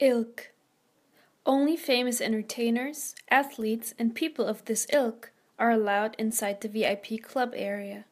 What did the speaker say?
Ilk. Only famous entertainers, athletes, and people of this ilk are allowed inside the VIP club area.